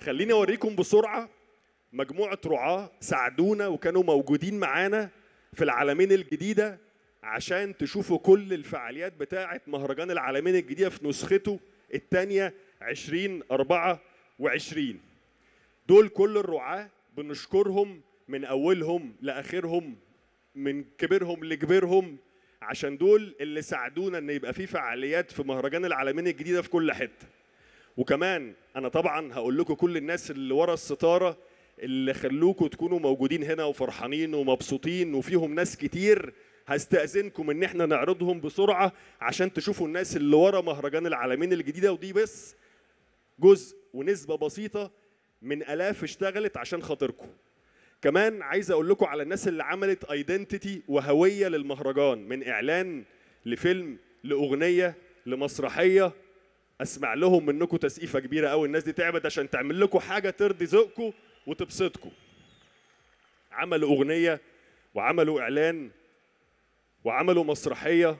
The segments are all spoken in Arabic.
خليني اوريكم بسرعه مجموعه رعاه ساعدونا وكانوا موجودين معانا في العالمين الجديده عشان تشوفوا كل الفعاليات بتاعه مهرجان العالمين الجديده في نسخته الثانيه 2024 دول كل الرعاه بنشكرهم من اولهم لاخرهم من كبيرهم لكبيرهم عشان دول اللي ساعدونا ان يبقى في فعاليات في مهرجان العالمين الجديده في كل حته وكمان انا طبعا هقول لكم كل الناس اللي ورا الستاره اللي خلوكم تكونوا موجودين هنا وفرحانين ومبسوطين وفيهم ناس كتير هستأذنكم ان احنا نعرضهم بسرعه عشان تشوفوا الناس اللي ورا مهرجان العالمين الجديده ودي بس جزء ونسبه بسيطه من الاف اشتغلت عشان خاطركم كمان عايز اقول لكم على الناس اللي عملت ايدنتيتي وهويه للمهرجان من اعلان لفيلم لاغنيه لمسرحيه اسمع لهم منكم تسقيفه كبيره قوي الناس دي تعبت عشان تعمل لكم حاجه ترضي ذوقكم وتبسطكم عملوا اغنيه وعملوا اعلان وعملوا مسرحيه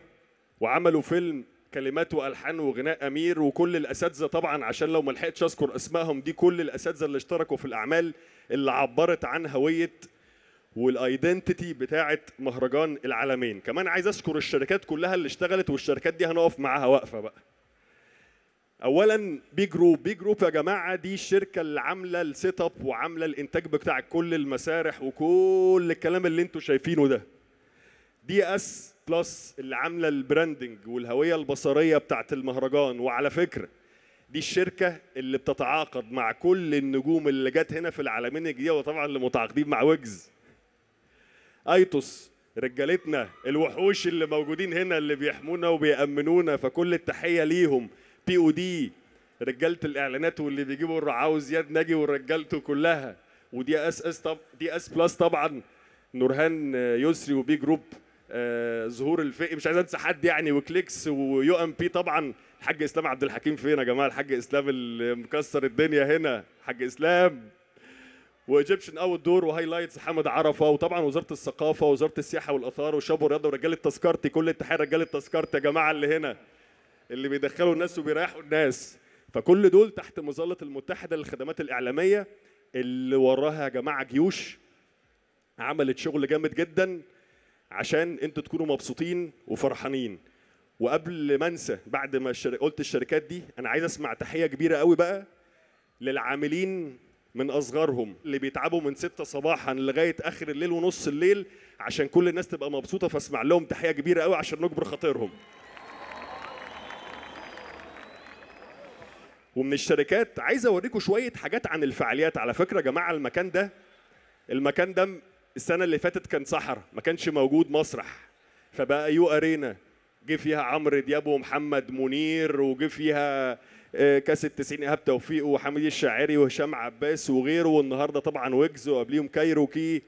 وعملوا فيلم كلمات والحان وغناء امير وكل الاساتذه طبعا عشان لو ما لحقتش اذكر اسمائهم دي كل الاساتذه اللي اشتركوا في الاعمال اللي عبرت عن هويه والايدنتيتي بتاعه مهرجان العالمين كمان عايز اشكر الشركات كلها اللي اشتغلت والشركات دي هنقف معاها واقفه بقى اولا بي جروب بي جروب يا جماعه دي الشركه اللي عامله السيت اب وعامله الانتاج بتاع كل المسارح وكل الكلام اللي انتم شايفينه ده دي اس بلس اللي عامله البراندنج والهويه البصريه بتاعت المهرجان وعلى فكره دي الشركه اللي بتتعاقد مع كل النجوم اللي جت هنا في العالمين الجديده وطبعا اللي متعاقدين مع ويجز ايتوس رجالتنا الوحوش اللي موجودين هنا اللي بيحمونا وبيأمنونا فكل التحيه ليهم بي او دي رجاله الاعلانات واللي بيجيبوا الرعاه وزياد ناجي ورجالته كلها ودي اس اس طب دي اس بلس طبعا نورهان يسري وبي جروب آه ظهور الفئي مش عايز انسى حد يعني وكليكس ويو ام بي طبعا الحاج اسلام عبد الحكيم فين يا جماعه الحاج اسلام اللي مكسر الدنيا هنا الحاج اسلام وايجيبشن اوت دور وهايلايتس حمد عرفه وطبعا وزاره الثقافه وزاره السياحه والاثار وشاب الرياضه ورجاله تذكرتي كل التحيه رجاله تذكرتي يا جماعه اللي هنا اللي بيدخلوا الناس وبيريحوا الناس فكل دول تحت مظله المتحده للخدمات الاعلاميه اللي وراها يا جماعه جيوش عملت شغل جامد جدا عشان انتوا تكونوا مبسوطين وفرحانين وقبل ما انسى بعد ما قلت الشركات دي انا عايز اسمع تحيه كبيره قوي بقى للعاملين من اصغرهم اللي بيتعبوا من 6 صباحا لغايه اخر الليل ونص الليل عشان كل الناس تبقى مبسوطه فاسمع لهم تحيه كبيره قوي عشان نجبر خاطرهم ومن الشركات عايز اوريكم شويه حاجات عن الفعاليات على فكره يا جماعه المكان ده المكان ده السنه اللي فاتت كان صحر ما كانش موجود مسرح فبقى يو ارينا جه فيها عمرو دياب ومحمد منير وجه فيها آه، كاس التسعين ايهاب توفيق وحميد الشاعري وهشام عباس وغيره والنهارده طبعا ويجز وقبليهم كايروكي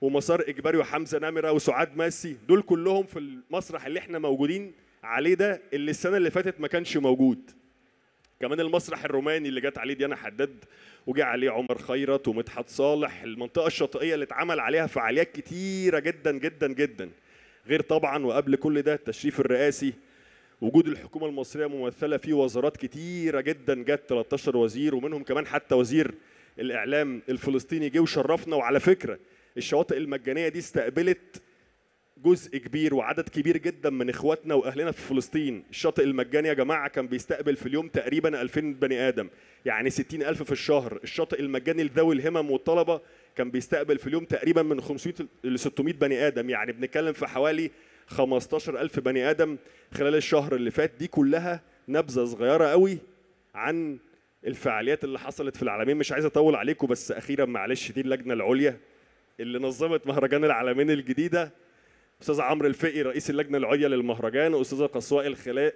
ومسار اجباري وحمزه نمره وسعاد ماسي دول كلهم في المسرح اللي احنا موجودين عليه ده اللي السنه اللي فاتت ما كانش موجود كمان المسرح الروماني اللي جت عليه ديانا حداد وجه عليه عمر خيرت ومدحت صالح المنطقه الشاطئيه اللي اتعمل عليها فعاليات كتيره جدا جدا جدا غير طبعا وقبل كل ده التشريف الرئاسي وجود الحكومه المصريه ممثله في وزارات كتيره جدا جت 13 وزير ومنهم كمان حتى وزير الاعلام الفلسطيني جه وشرفنا وعلى فكره الشواطئ المجانيه دي استقبلت جزء كبير وعدد كبير جدا من اخواتنا واهلنا في فلسطين الشاطئ المجاني يا جماعه كان بيستقبل في اليوم تقريبا 2000 بني ادم يعني 60000 في الشهر الشاطئ المجاني لذوي الهمم والطلبه كان بيستقبل في اليوم تقريبا من 500 ل 600 بني ادم يعني بنتكلم في حوالي 15000 بني ادم خلال الشهر اللي فات دي كلها نبذه صغيره قوي عن الفعاليات اللي حصلت في العالمين مش عايز اطول عليكم بس اخيرا معلش دي اللجنه العليا اللي نظمت مهرجان العالمين الجديده استاذ عمرو الفقي رئيس اللجنه العليا للمهرجان واستاذه قصواء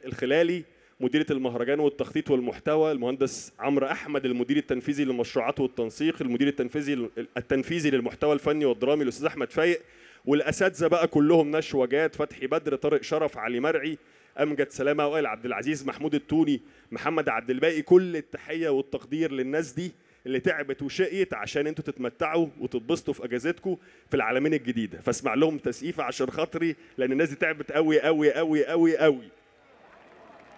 الخلالي مديره المهرجان والتخطيط والمحتوى المهندس عمرو احمد المدير التنفيذي للمشروعات والتنسيق المدير التنفيذي التنفيذي للمحتوى الفني والدرامي الاستاذ احمد فايق والاساتذه بقى كلهم نشوى جاد فتحي بدر طارق شرف علي مرعي امجد سلامه وائل عبد العزيز محمود التوني محمد عبد الباقي كل التحيه والتقدير للناس دي اللي تعبت وشقيت عشان انتوا تتمتعوا وتتبسطوا في اجازتكم في العالمين الجديده فاسمع لهم تسقيفه عشان خاطري لان الناس دي تعبت قوي قوي قوي قوي قوي